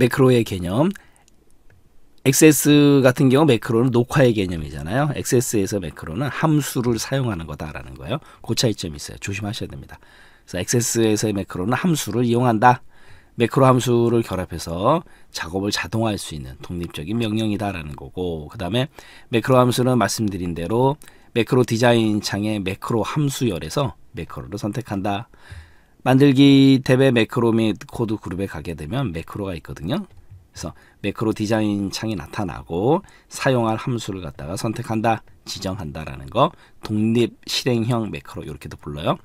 매크로의 개념 XS 같은 경우 매크로는 녹화의 개념이잖아요. XS에서 매크로는 함수를 사용하는 거다라는 거예요. 고그 차이점이 있어요. 조심하셔야 됩니다. 그래서 XS에서의 매크로는 함수를 이용한다. 매크로 함수를 결합해서 작업을 자동화할 수 있는 독립적인 명령이다라는 거고 그 다음에 매크로 함수는 말씀드린 대로 매크로 디자인 창의 매크로 함수열에서 매크로를 선택한다. 만들기 대회 매크로 및 코드 그룹에 가게 되면 매크로가 있거든요. 그래서 매크로 디자인 창이 나타나고 사용할 함수를 갖다가 선택한다, 지정한다라는 거 독립 실행형 매크로 이렇게도 불러요.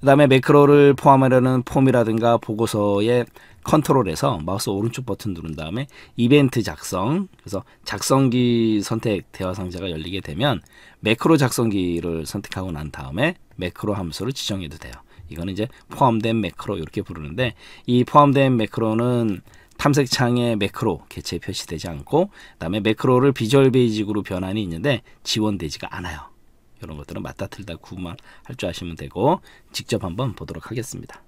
그 다음에 매크로를 포함하려는 폼이라든가 보고서에 컨트롤에서 마우스 오른쪽 버튼 누른 다음에 이벤트 작성 그래서 작성기 선택 대화 상자가 열리게 되면 매크로 작성기를 선택하고 난 다음에 매크로 함수를 지정해도 돼요. 이거는 이제 포함된 매크로 이렇게 부르는데 이 포함된 매크로는 탐색창에 매크로 개체 표시되지 않고 그다음에 매크로를 비주얼 베이직으로 변환이 있는데 지원되지가 않아요. 이런 것들은 맞다 틀다 구분만 할 줄 아시면 되고 직접 한번 보도록 하겠습니다.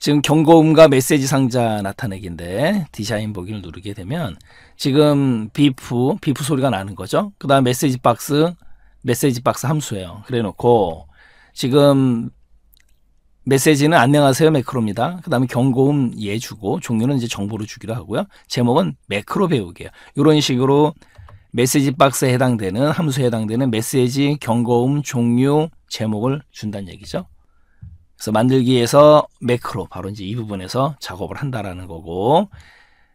지금 경고음과 메시지 상자 나타내기인데 디자인 보기를 누르게 되면 지금 비프 비프 소리가 나는 거죠. 그다음 메시지 박스 메시지 박스 함수예요. 그래놓고 지금 메시지는 안녕하세요 매크로입니다. 그 다음에 경고음 예 주고 종류는 이제 정보를 주기도 하고요. 제목은 매크로 배우기예요. 이런 식으로 메시지 박스에 해당되는 함수에 해당되는 메시지, 경고음, 종류, 제목을 준다는 얘기죠. 그래서 만들기에서 매크로 바로 이제 이 부분에서 작업을 한다라는 거고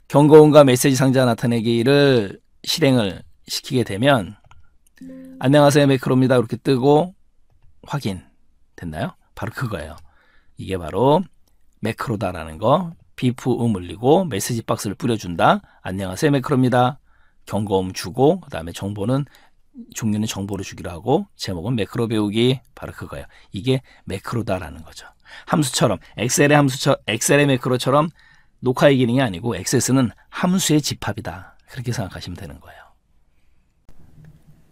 경고음과 메시지 상자 나타내기를 실행을 시키게 되면 안녕하세요 매크로입니다 이렇게 뜨고 확인 됐나요? 바로 그거예요. 이게 바로 매크로다라는 거. 비프 음 올리고 메시지 박스를 뿌려준다. 안녕하세요 매크로입니다. 경고음 주고 그 다음에 정보는 종류는 정보를 주기로 하고 제목은 매크로 배우기 바로 그거예요. 이게 매크로다라는 거죠. 함수처럼 엑셀의 함수처 엑셀의 매크로처럼 녹화의 기능이 아니고 엑세스는 함수의 집합이다. 그렇게 생각하시면 되는 거예요.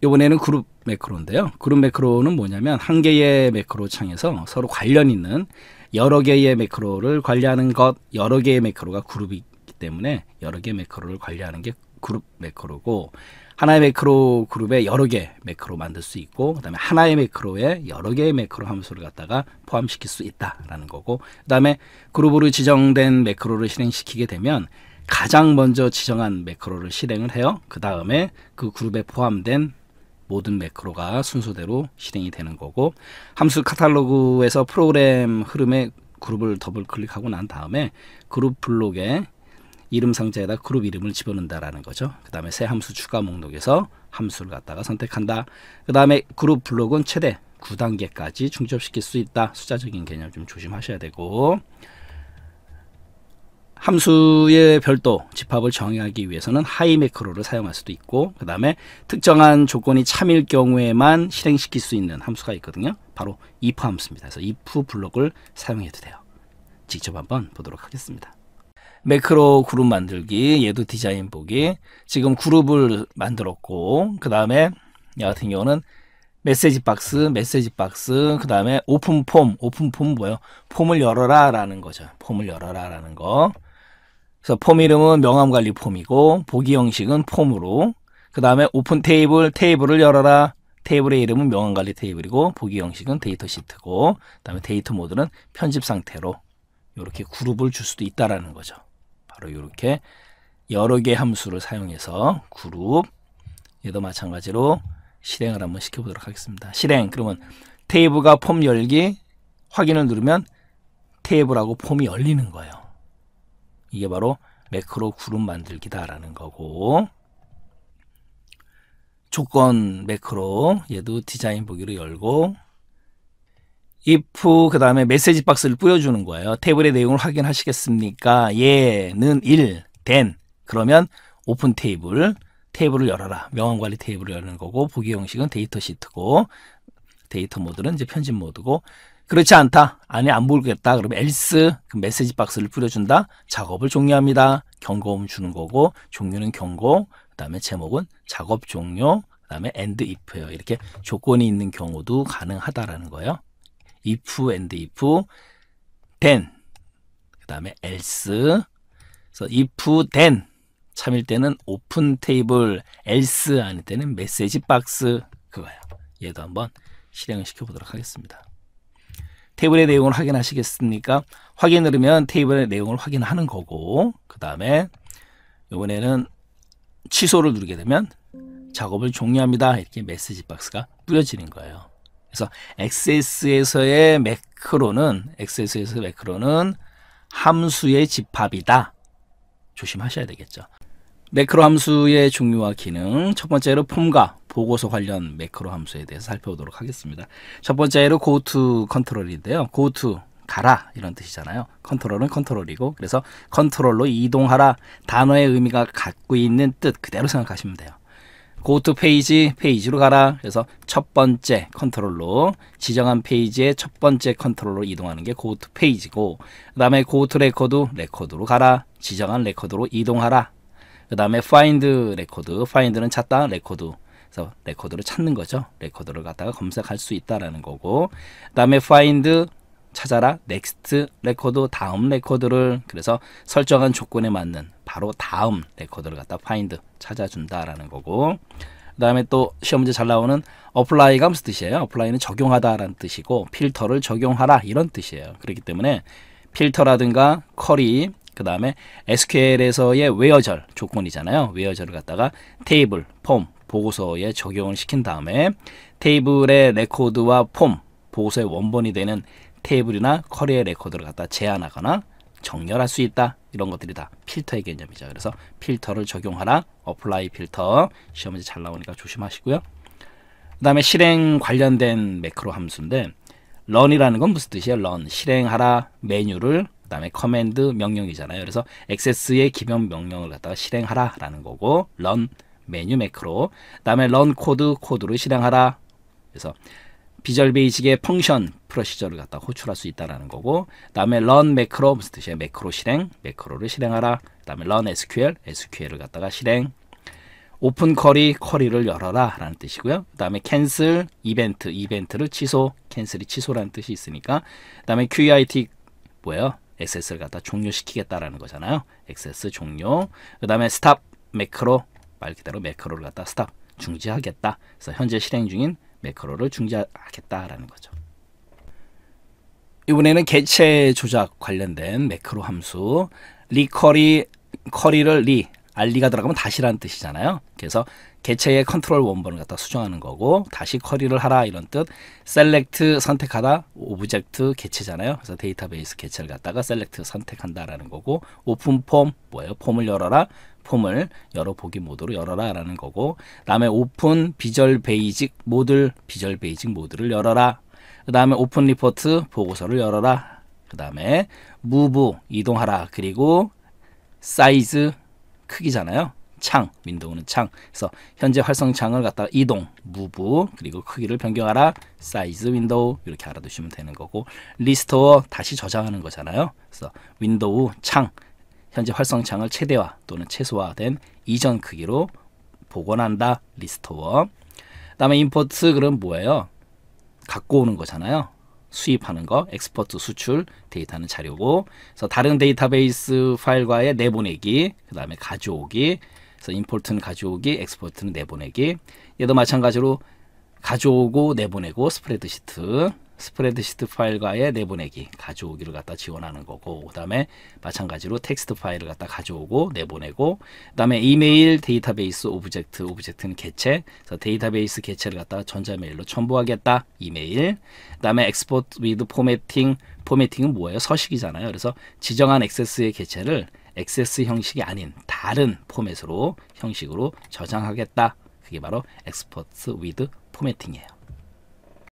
이번에는 그룹 매크로인데요. 그룹 매크로는 뭐냐면 한 개의 매크로 창에서 서로 관련 있는 여러 개의 매크로를 관리하는 것, 여러 개의 매크로가 그룹이기 때문에 여러 개의 매크로를 관리하는 게 그룹 매크로고 하나의 매크로 그룹에 여러 개 매크로 만들 수 있고 그다음에 하나의 매크로에 여러 개의 매크로 함수를 갖다가 포함시킬 수 있다라는 거고 그다음에 그룹으로 지정된 매크로를 실행시키게 되면 가장 먼저 지정한 매크로를 실행을 해요. 그다음에 그 그룹에 포함된 모든 매크로가 순서대로 실행이 되는 거고 함수 카탈로그에서 프로그램 흐름의 그룹을 더블 클릭하고 난 다음에 그룹 블록에 이름 상자에다 그룹 이름을 집어넣는다라는 거죠. 그 다음에 새 함수 추가 목록에서 함수를 갖다가 선택한다. 그 다음에 그룹 블록은 최대 9단계까지 중첩시킬수 있다. 숫자적인 개념 좀 조심하셔야 되고 함수의 별도 집합을 정의하기 위해서는 하이 매크로를 사용할 수도 있고 그 다음에 특정한 조건이 참일 경우에만 실행시킬 수 있는 함수가 있거든요. 바로 if 함수입니다. 그래서 if 블록을 사용해도 돼요. 직접 한번 보도록 하겠습니다. 매크로 그룹 만들기, 얘도 디자인 보기. 지금 그룹을 만들었고 그 다음에 같은 경우는 메시지 박스, 메시지 박스, 그 다음에 오픈 폼, 오픈 폼 뭐예요? 폼을 열어라 라는 거죠. 폼을 열어라 라는 거. 그래서 폼 이름은 명함관리 폼이고 보기 형식은 폼으로 그 다음에 오픈 테이블, 테이블을 열어라. 테이블의 이름은 명함관리 테이블이고 보기 형식은 데이터 시트고 그 다음에 데이터 모드는 편집 상태로 이렇게 그룹을 줄 수도 있다라는 거죠. 바로 이렇게 여러 개 함수를 사용해서 그룹 얘도 마찬가지로 실행을 한번 시켜보도록 하겠습니다. 실행 그러면 테이블과 폼 열기 확인을 누르면 테이블하고 폼이 열리는 거예요. 이게 바로 매크로 그룹 만들기다라는 거고 조건 매크로 얘도 디자인 보기로 열고 if 그 다음에 메시지 박스를 뿌려주는 거예요. 테이블의 내용을 확인하시겠습니까? 예는 1, then 그러면 오픈 테이블 테이블을 열어라. 명함관리 테이블을 열는 거고 보기 형식은 데이터 시트고 데이터 모드는 이제 편집 모드고 그렇지 않다. 안에 안 보겠다. 그러면 else 그 메시지 박스를 뿌려준다. 작업을 종료합니다. 경고음 주는 거고 종료는 경고. 그다음에 제목은 작업 종료. 그다음에 and if예요. 이렇게 조건이 있는 경우도 가능하다라는 거예요. if and if then 그다음에 else. 그래서 if then 참일 때는 open 오픈 테이블 else 아닐 때는 메시지 박스 그거예요. 얘도 한번 실행을 시켜보도록 하겠습니다. 테이블의 내용을 확인하시겠습니까? 확인 누르면 테이블의 내용을 확인하는 거고 그 다음에 이번에는 취소를 누르게 되면 작업을 종료합니다. 이렇게 메시지 박스가 뿌려지는 거예요. 그래서 XS에서의 매크로는 XS에서의 매크로는 함수의 집합이다. 조심하셔야 되겠죠. 매크로 함수의 종류와 기능 첫 번째로 폼과 보고서 관련 매크로 함수에 대해서 살펴보도록 하겠습니다. 첫 번째로 go to 컨트롤인데요. go to 가라 이런 뜻이잖아요. 컨트롤은 컨트롤이고 그래서 컨트롤로 이동하라 단어의 의미가 갖고 있는 뜻 그대로 생각하시면 돼요. go to 페이지 페이지로 가라 그래서 첫 번째 컨트롤로 지정한 페이지의 첫 번째 컨트롤로 이동하는 게 go to 페이지고 그 다음에 go to 레코드 레코드로 가라 지정한 레코드로 이동하라 그 다음에 find 레코드 find는 찾다 레코드 그래서 레코드를 찾는 거죠. 레코드를 갖다가 검색할 수 있다라는 거고 그다음에 find 찾아라 next 레코드 다음 레코드를 그래서 설정한 조건에 맞는 바로 다음 레코드를 갖다 find 찾아준다라는 거고 그 다음에 또 시험 문제 잘 나오는 어플라이가 무슨 뜻이에요? 어플라이는 적용하다라는 뜻이고 필터를 적용하라 이런 뜻이에요. 그렇기 때문에 필터라든가 커리 그 다음에 SQL에서의 웨어절 조건이잖아요. 웨어절을 갖다가 테이블, 폼, 보고서에 적용을 시킨 다음에 테이블의 레코드와 폼, 보고서의 원본이 되는 테이블이나 커리의 레코드를 갖다 제한하거나 정렬할 수 있다. 이런 것들이 다 필터의 개념이죠. 그래서 필터를 적용하라. 어플라이 필터. 시험 문제 잘 나오니까 조심하시고요. 그 다음에 실행 관련된 매크로 함수인데 런이라는 건 무슨 뜻이에요? 런. 실행하라 메뉴를 그 다음에 커맨드 명령이잖아요. 그래서 액세스의 기본 명령을 갖다가 실행하라라는 거고 런 메뉴 매크로 다음에 런 코드 코드를 실행하라 그래서 비절 베이직의 펑션 프로시저를 갖다 호출할 수 있다라는 거고 다음에 런 매크로 무슨 뜻이에요 매크로 실행 매크로를 실행하라 그 다음에 런 SQL SQL을 갖다가 실행 오픈 커리 커리를 열어라 라는 뜻이고요 그 다음에 캔슬 이벤트 이벤트를 취소 캔슬이 취소라는 뜻이 있으니까 그 다음에 QEIT 뭐예요 액세스를 갖다 종료시키겠다라는 거잖아요 액세스 종료 그 다음에 스탑 매크로 말 그대로 매크로를 갖다 스탑 중지하겠다. 그래서 현재 실행 중인 매크로를 중지하겠다라는 거죠. 이번에는 개체 조작 관련된 매크로 함수 리커리 커리를 리 알리가 들어가면 다시라는 뜻이잖아요. 그래서 개체의 컨트롤 원본을 갖다 수정하는 거고 다시 커리를 하라 이런 뜻 셀렉트 선택하다 오브젝트 개체잖아요. 그래서 데이터베이스 개체를 갖다가 셀렉트 선택한다라는 거고 오픈 폼 뭐예요? 폼을 열어라 폼을 열어 보기 모드로 열어라 라는 거고 그 다음에 오픈 비절 베이직 모듈 비절 베이직 모드를 열어라 그 다음에 오픈 리포트 보고서를 열어라 그 다음에 무브 이동하라 그리고 사이즈 크기잖아요 창 윈도우는 창 그래서 현재 활성 창을 갖다가 이동 무브 그리고 크기를 변경하라 사이즈 윈도우 이렇게 알아두시면 되는 거고 리스토어 다시 저장하는 거잖아요 그래서 윈도우 창 현재 활성창을 최대화 또는 최소화된 이전 크기로 복원한다. 리스토어. 다음에 임포트 그럼 뭐예요? 갖고 오는 거잖아요. 수입하는 거, 엑스포트 수출, 데이터는 자료고 그래서 다른 데이터베이스 파일과의 내보내기, 그 다음에 가져오기 그래서 임포트는 가져오기, 엑스포트는 내보내기 얘도 마찬가지로 가져오고 내보내고 스프레드시트 스프레드시트 파일과의 내보내기 가져오기를 갖다 지원하는 거고 그다음에 마찬가지로 텍스트 파일을 갖다 가져오고 내보내고 그다음에 이메일 데이터베이스 오브젝트 오브젝트는 개체 그래서 데이터베이스 개체를 갖다가 전자메일로 첨부하겠다 이메일 그다음에 엑스포트 위드 포매팅 포매팅은 뭐예요 서식이잖아요 그래서 지정한 액세스의 개체를 액세스 형식이 아닌 다른 포맷으로 형식으로 저장하겠다 그게 바로 엑스포트 위드 포매팅이에요.